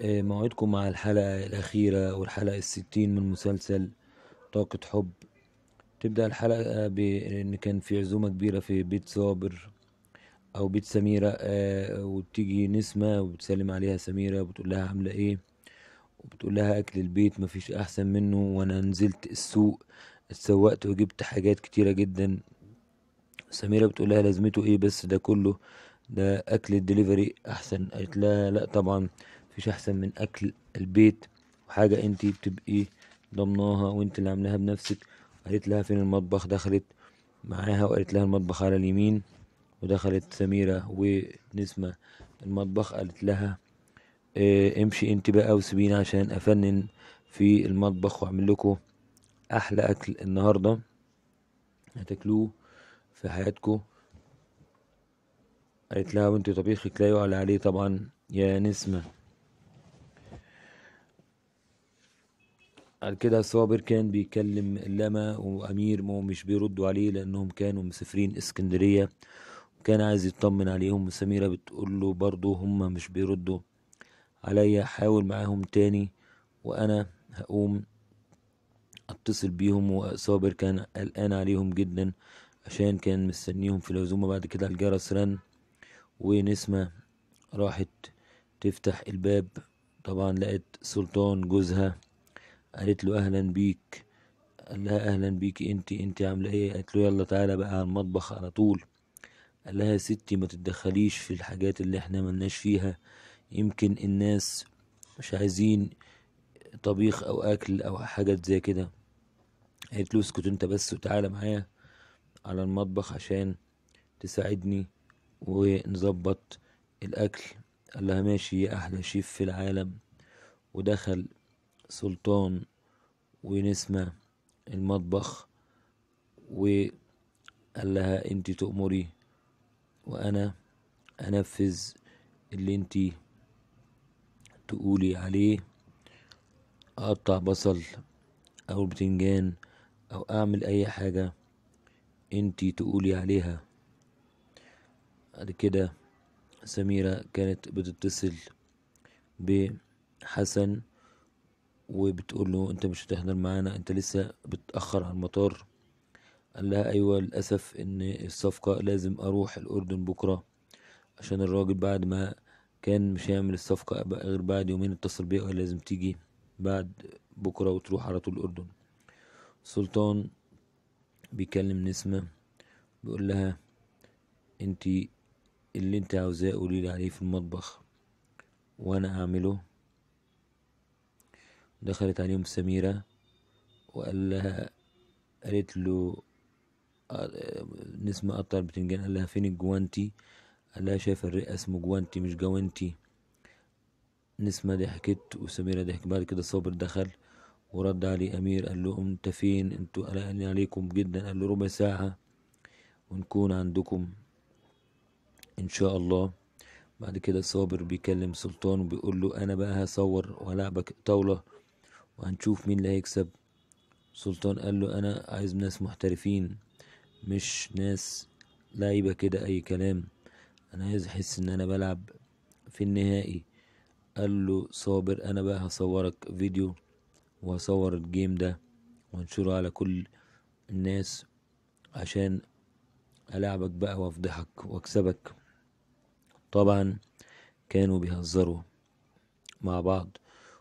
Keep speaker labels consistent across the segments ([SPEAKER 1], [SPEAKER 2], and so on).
[SPEAKER 1] آه، موعدكم مع الحلقة الأخيرة والحلقة الستين من مسلسل طاقة حب تبدأ الحلقة بإن كان في عزومة كبيرة في بيت صابر أو بيت سميرة آه، وتيجي نسمة وبتسلم عليها سميرة وبتقول لها عاملة إيه وبتقول لها أكل البيت مفيش أحسن منه وأنا نزلت السوق اتسوقت وجبت حاجات كتيرة جدا سميرة بتقول لها لازمته إيه بس ده كله ده أكل الدليفري أحسن قالت لها لأ طبعا مفيش احسن من اكل البيت وحاجة انت بتبقي ضمناها وانت اللي عاملاها بنفسك قالت لها فين المطبخ دخلت معاها وقالت لها المطبخ على اليمين ودخلت سميرة ونسمة المطبخ قالت لها اه امشي انت بقى وسيبيني عشان افنن في المطبخ واعمل لكم احلى اكل النهارده هتاكلوه في حياتكم قالت لها وانت طبيخك لا يعلى عليه طبعا يا نسمه بعد كده صابر كان بيكلم لما وامير ما مش بيردوا عليه لانهم كانوا مسافرين اسكندريه وكان عايز يطمن عليهم وسميره بتقول له برضه هم مش بيردوا عليا حاول معاهم تاني وانا هقوم اتصل بيهم وصابر كان قلقان عليهم جدا عشان كان مستنيهم في العزومه بعد كده الجرس رن ونسمه راحت تفتح الباب طبعا لقت سلطان جوزها قالت له أهلا بيك قال لها أهلا بيك أنت أنت عاملة إيه قالت له يلا تعالى بقى على المطبخ على طول قال لها يا ستي ما تتدخليش في الحاجات اللي احنا ملناش فيها يمكن الناس مش عايزين طبيخ أو أكل أو حاجة زي كده قالت له اسكت انت بس وتعالى معايا على المطبخ عشان تساعدني ونظبط الأكل قال لها ماشي يا أحلى شيف في العالم ودخل سلطان ونسمة المطبخ وقال لها انت تأمري وأنا أنفذ اللي انت تقولي عليه أقطع بصل أو بتنجان أو أعمل أي حاجة انت تقولي عليها بعد كده سميرة كانت بتتصل بحسن وبتقول له انت مش هتحضر معانا انت لسه بتأخر على المطار قال لها ايوه للأسف ان الصفقة لازم اروح الاردن بكرة عشان الراجل بعد ما كان مش هيعمل الصفقة غير بعد يومين اتصل بيا وقال لازم تيجي بعد بكرة وتروح على طول الأردن سلطان بيكلم نسمة بيقول لها انت اللي انت عاوزاه قوليلي عليه في المطبخ وانا اعمله دخلت عليهم سميرة وقال لها قالت له آه، نسمة قطع البتنجان قال لها فين الجوانتي قال لها شايف الرئة اسمه جوانتي مش جوانتي نسمة ضحكت وسميرة ضحكت بعد كده صابر دخل ورد عليه أمير قال له أنت فين أنتوا قلقان عليكم جدا قال له ربع ساعة ونكون عندكم إن شاء الله بعد كده صابر بيكلم سلطان وبيقول له أنا بقى هصور وهلعبك طاولة وهنشوف مين اللي هيكسب سلطان قال له انا عايز ناس محترفين مش ناس لعيبة كده اي كلام انا عايز احس ان انا بلعب في النهائي قال له صابر انا بقى هصورك فيديو وهصور الجيم ده وانشره على كل الناس عشان ألعبك بقى وأفضحك وأكسبك طبعا كانوا بيهزروا مع بعض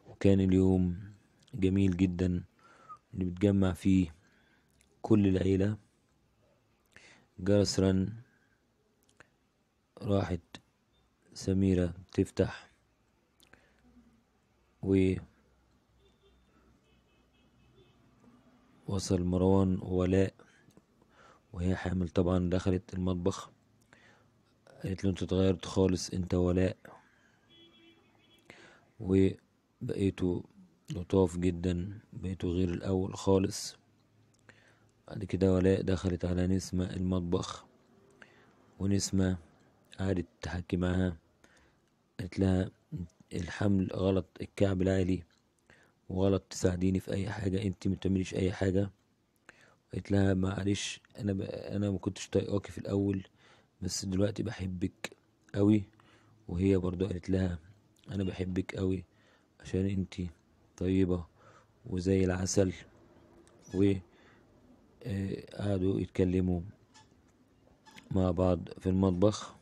[SPEAKER 1] وكان اليوم جميل جدا اللي بتجمع فيه كل العيلة جرس رن راحت سميرة تفتح و وصل مروان وولاء وهي حامل طبعا دخلت المطبخ قالت له انت اتغيرت خالص انت ولاء وبقيتوا لطاف جدا بقيته غير الأول خالص بعد كده ولاء دخلت على نسمة المطبخ ونسمة قعدت تحكي معاها قالت لها الحمل غلط الكعب العالي وغلط تساعديني في اي حاجه انت متعمليش اي حاجه قلت لها معلش انا ب... انا ما كنتش طايقاكي في الاول بس دلوقتي بحبك قوي وهي برضو قالت لها انا بحبك قوي عشان أنتي طيبة وزي العسل وقعدوا آه، يتكلموا مع بعض في المطبخ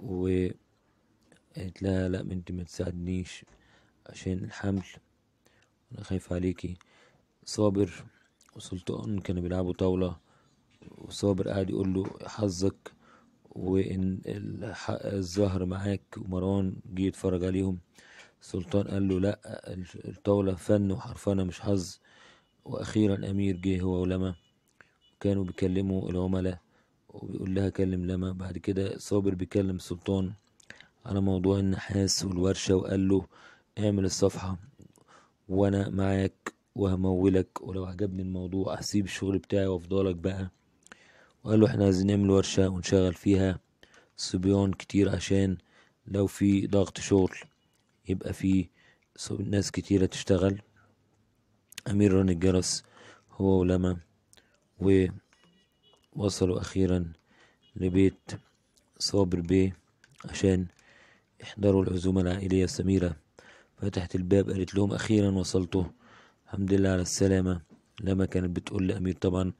[SPEAKER 1] وقالت لها لا بنتي ما تساعدنيش عشان الحمل انا خايف عليكي صابر وسلطان كانوا بيلعبوا طاولة وصابر قاعد يقول له حظك وان الزهر معاك ومروان جه يتفرج عليهم سلطان قال له لا الطاولة فن وحرفنة مش حظ وأخيرا أمير جه هو ولما كانوا بيكلموا العملاء وبيقول لها كلم لما بعد كده صابر بيكلم سلطان على موضوع النحاس والورشة وقال له اعمل الصفحة وأنا معاك وهمولك ولو عجبني الموضوع هسيب الشغل بتاعي وافضلك بقى وقال له احنا عايزين نعمل ورشة ونشغل فيها صبيان كتير عشان لو في ضغط شغل يبقى في ناس كتيرة تشتغل أمير رن الجرس هو ولما ووصلوا أخيرا لبيت صابر بيه عشان يحضروا العزومة العائلية السميرة فتحت الباب قالت لهم أخيرا وصلتوا الحمد لله على السلامة لما كانت بتقول لأمير طبعا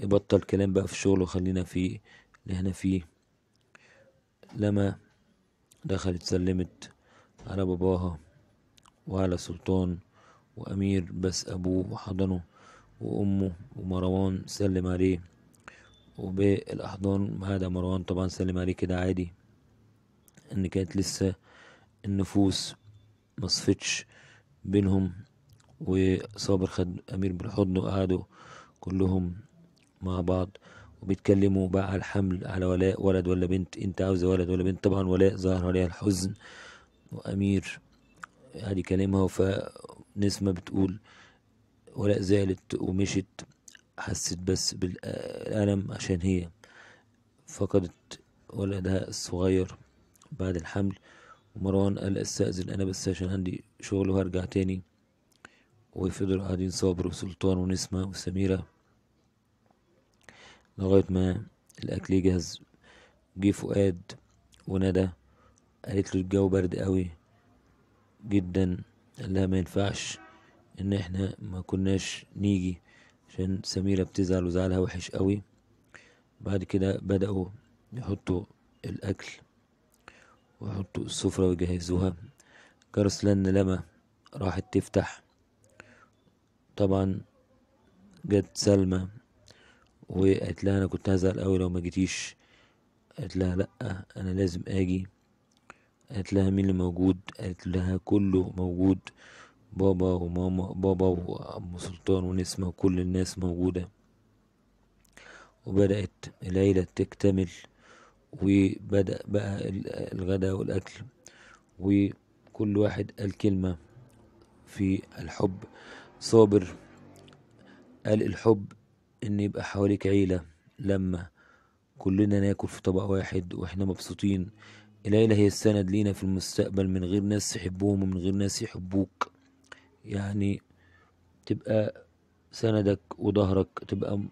[SPEAKER 1] بطل كلام بقى في الشغل وخلينا في اللي احنا فيه لما دخلت سلمت على باباها وعلى سلطان وأمير بس أبوه وحضنه وأمه ومروان سلم عليه وباقي الأحضان هذا مروان طبعا سلم عليه كده عادي إن كانت لسه النفوس مصفتش بينهم وصابر خد أمير بالحضن وقعدوا كلهم مع بعض وبيتكلموا بقى على الحمل على ولاء ولد ولا بنت انت عاوزه ولد ولا بنت طبعا ولاء ظهر عليها الحزن وأمير هذه كلمة فنسمة بتقول ولا زالت ومشت حست بس بالألم عشان هي فقدت ولدها الصغير بعد الحمل ومروان قال استأذن أنا بس عشان عندي شغل وهرجع تاني وفضلوا قاعدين صابر وسلطان ونسمة وسميرة لغاية ما الأكل جهز جه فؤاد وندى قالت له الجو برد قوي جدا قال لها ما ينفعش ان احنا ما كناش نيجي عشان سميرة بتزعل وزعلها وحش قوي بعد كده بدأوا يحطوا الأكل ويحطوا السفرة ويجهزوها لن لما راحت تفتح طبعا جت سلمى وقالت لها انا كنت هزعل قوي لو ما جيتيش قالت لها لا انا لازم اجي قالت لها مين اللي موجود قالت لها كله موجود بابا وماما بابا وأم سلطان ونسمة وكل الناس موجودة وبدأت العيلة تكتمل وبدأ بقى الغداء والأكل وكل واحد قال كلمة في الحب صابر قال الحب إن يبقى حواليك عيلة لما كلنا ناكل في طبق واحد وإحنا مبسوطين العيلة هي السند لينا في المستقبل من غير ناس يحبوهم ومن غير ناس يحبوك يعني تبقى سندك وظهرك تبقى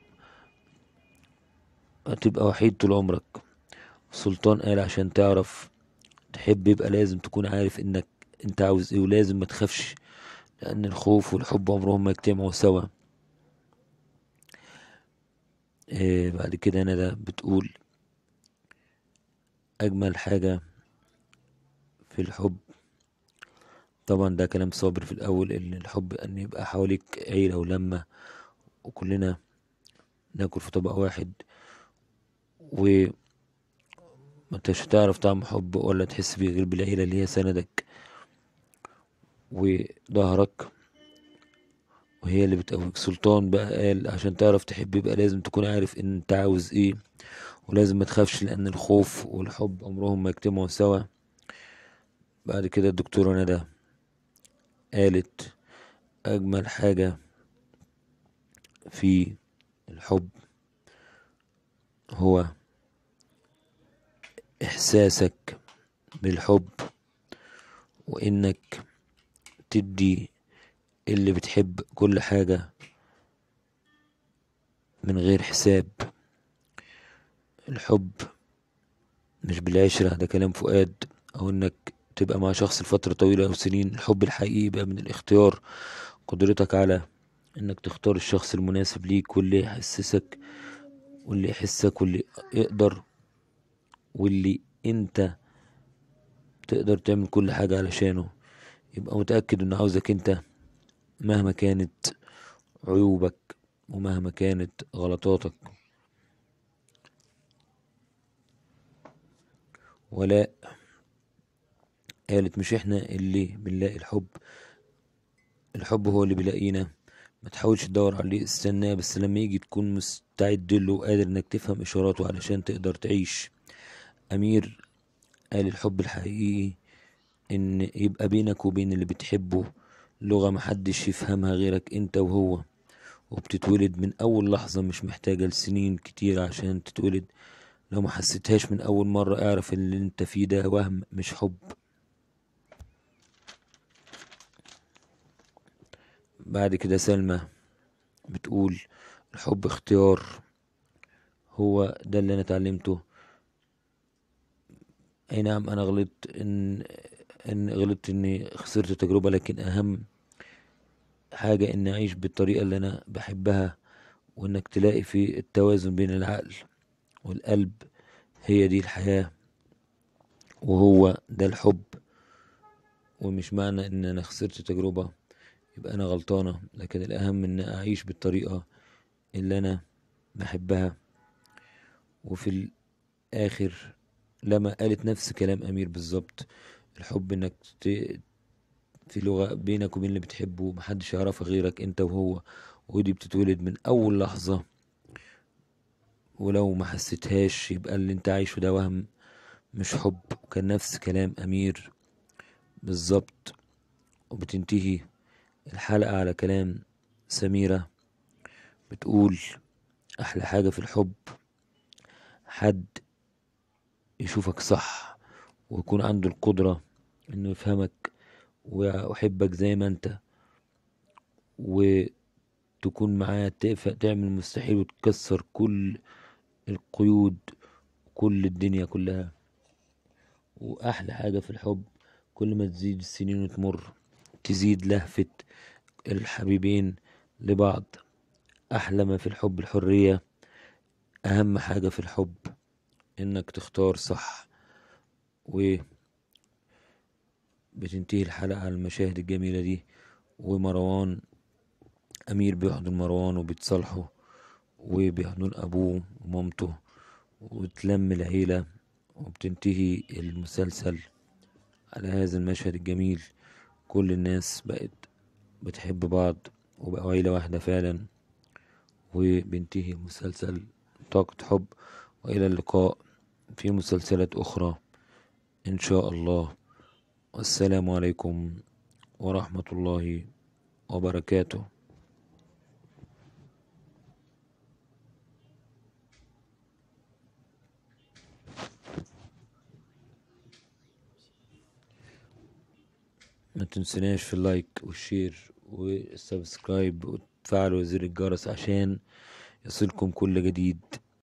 [SPEAKER 1] تبقى وحيد طول عمرك سلطان قال عشان تعرف تحب يبقى لازم تكون عارف انك انت عاوز ايه ولازم ما تخافش لان الخوف والحب عمرهم ما يجتمعوا سوا إيه بعد كده ندى بتقول أجمل حاجة في الحب طبعا ده كلام صابر في الأول إن الحب أن يبقى حواليك عيلة ولمة وكلنا ناكل في طبق واحد و ما انتش تعرف طعم حب ولا تحس بيه غير بالعيلة اللي هي سندك وظهرك وهي اللي بتقويك سلطان بقى قال عشان تعرف تحب يبقى لازم تكون عارف ان انت عاوز ايه ولازم ما تخافش لأن الخوف والحب عمرهم ما يجتمعوا سوا بعد كده الدكتورة ندى قالت أجمل حاجة في الحب هو إحساسك بالحب وإنك تدي اللي بتحب كل حاجة من غير حساب الحب مش بالعشرة ده كلام فؤاد أو إنك تبقى مع شخص لفترة طويلة أو سنين الحب الحقيقي بقى من الاختيار قدرتك على إنك تختار الشخص المناسب ليك واللي يحسسك واللي يحسك واللي يقدر واللي أنت تقدر تعمل كل حاجة علشانه يبقى متأكد إنه عاوزك أنت مهما كانت عيوبك ومهما كانت غلطاتك ولاء قالت مش احنا اللي بنلاقي الحب الحب هو اللي بيلاقينا ما تحاولش تدور عليه استناه بس لما يجي تكون مستعد له وقادر انك تفهم اشاراته علشان تقدر تعيش امير قال الحب الحقيقي ان يبقى بينك وبين اللي بتحبه لغة محدش يفهمها غيرك انت وهو وبتتولد من اول لحظة مش محتاجة لسنين كتير عشان تتولد لو ما حسيتهاش من أول مرة اعرف اللي انت فيه ده وهم مش حب بعد كده سلمى بتقول الحب اختيار هو ده اللي انا اتعلمته اي نعم انا غلطت ان ان غلطت اني خسرت التجربة لكن اهم حاجة ان اعيش بالطريقة اللي انا بحبها وانك تلاقي في التوازن بين العقل والقلب هي دي الحياة وهو ده الحب ومش معنى ان انا خسرت تجربة يبقى انا غلطانة لكن الاهم ان اعيش بالطريقة اللي انا بحبها وفي الاخر لما قالت نفس كلام امير بالظبط الحب انك ت... في لغة بينك وبين اللي بتحبه محدش يعرفها غيرك انت وهو ودي بتتولد من اول لحظة ولو ما حسيتهاش يبقى اللي انت عايشه ده وهم مش حب وكان نفس كلام أمير بالظبط وبتنتهي الحلقة على كلام سميرة بتقول أحلى حاجة في الحب حد يشوفك صح ويكون عنده القدرة إنه يفهمك ويحبك زي ما أنت وتكون معاه تعمل المستحيل وتكسر كل القيود كل الدنيا كلها وأحلى حاجة في الحب كل ما تزيد السنين وتمر تزيد لهفة الحبيبين لبعض أحلى ما في الحب الحرية أهم حاجة في الحب إنك تختار صح و بتنتهي الحلقة على المشاهد الجميلة دي ومروان أمير بيحضن مروان وبيتصالحوا وبيحضنون أبوه ومامته وتلم العيلة وبتنتهي المسلسل على هذا المشهد الجميل كل الناس بقت بتحب بعض وبقوا عيلة واحدة فعلا وبينتهي مسلسل طاقة حب وإلى اللقاء في مسلسلات أخرى إن شاء الله والسلام عليكم ورحمة الله وبركاته ما تنسناش في اللايك والشير والسبسكرايب وتفعلوا زر الجرس عشان يصلكم كل جديد